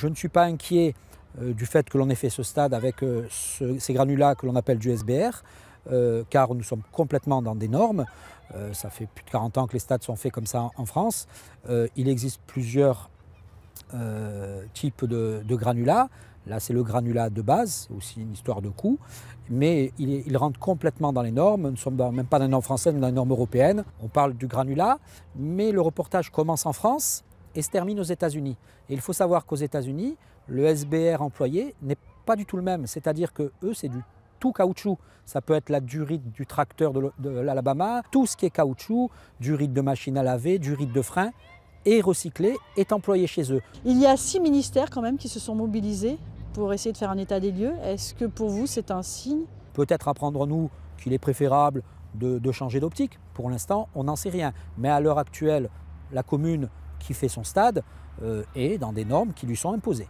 Je ne suis pas inquiet euh, du fait que l'on ait fait ce stade avec euh, ces granulats que l'on appelle du SBR, euh, car nous sommes complètement dans des normes. ça fait plus de 40 ans que les stades sont faits comme ça en, France. il existe plusieurs types de, granulats. Là, c'est le granulat de base, aussi une histoire de coût, mais il, rentre complètement dans les normes. Nous ne sommes même pas dans les normes françaises, mais dans les normes européennes. On parle du granulat, mais le reportage commence en France et se termine aux États-Unis. Et il faut savoir qu'aux États-Unis, le SBR employé n'est pas du tout le même. C'est-à-dire que eux, c'est du tout caoutchouc. Ça peut être la durite du tracteur de l'Alabama, tout ce qui est caoutchouc, durite de machine à laver, durite de frein, est recyclé, est employé chez eux. Il y a six ministères quand même qui se sont mobilisés pour essayer de faire un état des lieux. Est-ce que pour vous, c'est un signe Peut-être apprendre-nous qu'il est préférable de, de changer d'optique. Pour l'instant, on n'en sait rien. Mais à l'heure actuelle, la commune qui fait son stade euh, et dans des normes qui lui sont imposées.